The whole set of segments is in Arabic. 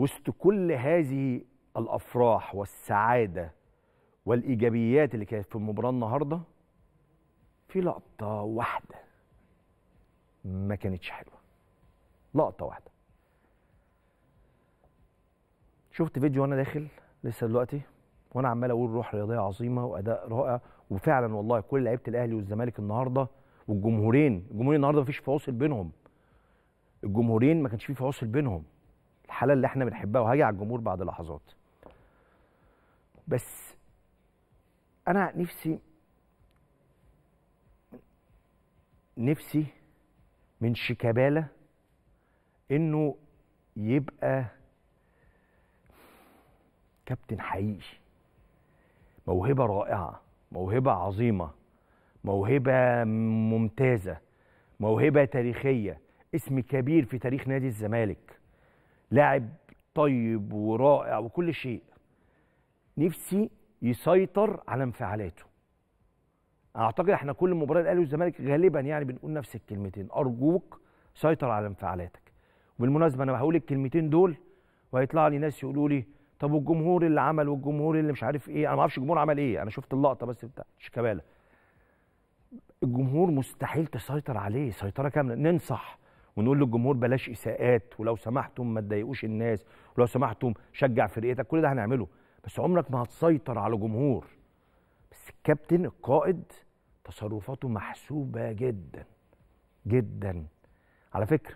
وسط كل هذه الافراح والسعاده والايجابيات اللي كانت في المباراه النهارده في لقطه واحده ما كانتش حلوه لقطه واحده شفت فيديو وانا داخل لسه دلوقتي وانا عمال اقول روح رياضيه عظيمه واداء رائع وفعلا والله كل لعيبه الاهلي والزمالك النهارده والجمهورين الجمهورين النهارده مفيش فواصل بينهم الجمهورين ما كانش فيه فواصل بينهم الحاله اللي احنا بنحبها وهاجي على الجمهور بعد لحظات بس انا نفسي نفسي من شيكابالا انه يبقى كابتن حقيقي موهبه رائعه موهبه عظيمه موهبه ممتازه موهبه تاريخيه اسم كبير في تاريخ نادي الزمالك لاعب طيب ورائع وكل شيء نفسي يسيطر على انفعالاته اعتقد احنا كل مباراه الاهلي والزمالك غالبا يعني بنقول نفس الكلمتين ارجوك سيطر على انفعالاتك وبالمناسبه انا هقول الكلمتين دول وهيطلع لي ناس يقولوا لي طب والجمهور اللي عمل والجمهور اللي مش عارف ايه انا ما اعرفش الجمهور عمل ايه انا شفت اللقطه بس بتاع شيكابالا الجمهور مستحيل تسيطر عليه سيطره كامله ننصح ونقول للجمهور بلاش اساءات ولو سمحتم ما تضايقوش الناس ولو سمحتم شجع فرقتك كل ده هنعمله بس عمرك ما هتسيطر على جمهور بس الكابتن القائد تصرفاته محسوبه جدا جدا على فكره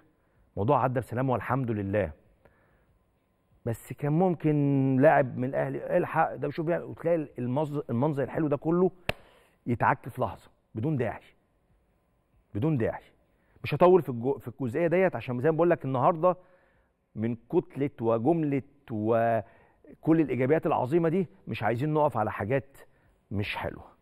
الموضوع عدى بسلامه والحمد لله بس كان ممكن لاعب من الاهلي الحق ده شوف يعني وتلاقي المنظر الحلو ده كله يتعكف في لحظه بدون داعي بدون داعي مش هطول في الجو في الجزئيه ديت عشان زي ما بقول لك النهارده من كتله وجمله وكل الايجابيات العظيمه دي مش عايزين نقف على حاجات مش حلوه